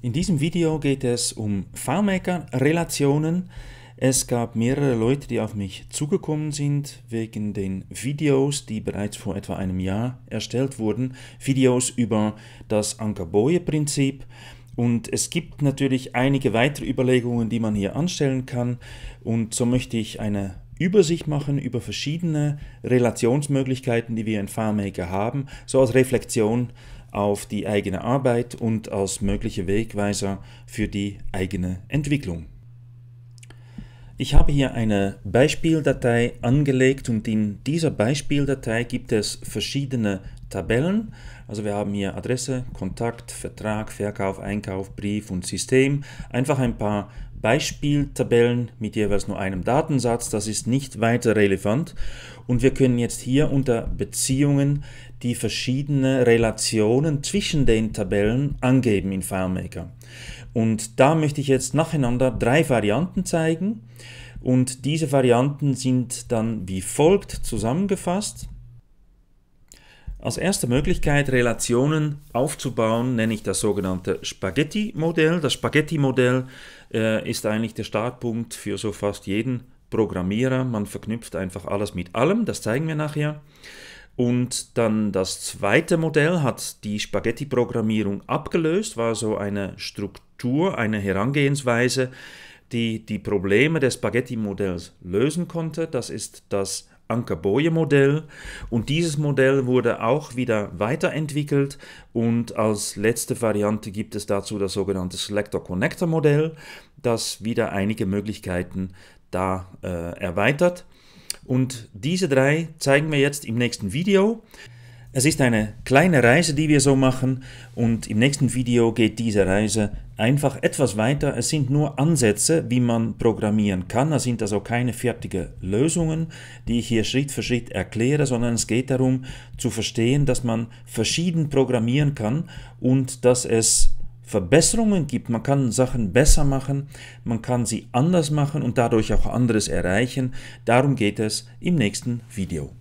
In diesem Video geht es um Filemaker-Relationen. Es gab mehrere Leute, die auf mich zugekommen sind wegen den Videos, die bereits vor etwa einem Jahr erstellt wurden. Videos über das Ankerboje-Prinzip. Und es gibt natürlich einige weitere Überlegungen, die man hier anstellen kann. Und so möchte ich eine Übersicht machen über verschiedene Relationsmöglichkeiten, die wir in FileMaker haben, so als Reflexion auf die eigene Arbeit und als mögliche Wegweiser für die eigene Entwicklung. Ich habe hier eine Beispieldatei angelegt und in dieser Beispieldatei gibt es verschiedene Tabellen. Also wir haben hier Adresse, Kontakt, Vertrag, Verkauf, Einkauf, Brief und System. Einfach ein paar Beispieltabellen mit jeweils nur einem Datensatz. Das ist nicht weiter relevant. Und wir können jetzt hier unter Beziehungen die verschiedenen Relationen zwischen den Tabellen angeben in FileMaker. Und da möchte ich jetzt nacheinander drei Varianten zeigen. Und diese Varianten sind dann wie folgt zusammengefasst. Als erste Möglichkeit, Relationen aufzubauen, nenne ich das sogenannte Spaghetti-Modell. Das Spaghetti-Modell äh, ist eigentlich der Startpunkt für so fast jeden Programmierer. Man verknüpft einfach alles mit allem, das zeigen wir nachher. Und dann das zweite Modell hat die Spaghetti-Programmierung abgelöst, war so eine Struktur, eine Herangehensweise, die die Probleme des Spaghetti-Modells lösen konnte. Das ist das anker Ankerboje-Modell und dieses Modell wurde auch wieder weiterentwickelt und als letzte Variante gibt es dazu das sogenannte Selector-Connector-Modell, das wieder einige Möglichkeiten da äh, erweitert. Und diese drei zeigen wir jetzt im nächsten Video. Es ist eine kleine Reise, die wir so machen und im nächsten Video geht diese Reise einfach etwas weiter. Es sind nur Ansätze, wie man programmieren kann. Es sind also keine fertigen Lösungen, die ich hier Schritt für Schritt erkläre, sondern es geht darum zu verstehen, dass man verschieden programmieren kann und dass es Verbesserungen gibt. Man kann Sachen besser machen, man kann sie anders machen und dadurch auch anderes erreichen. Darum geht es im nächsten Video.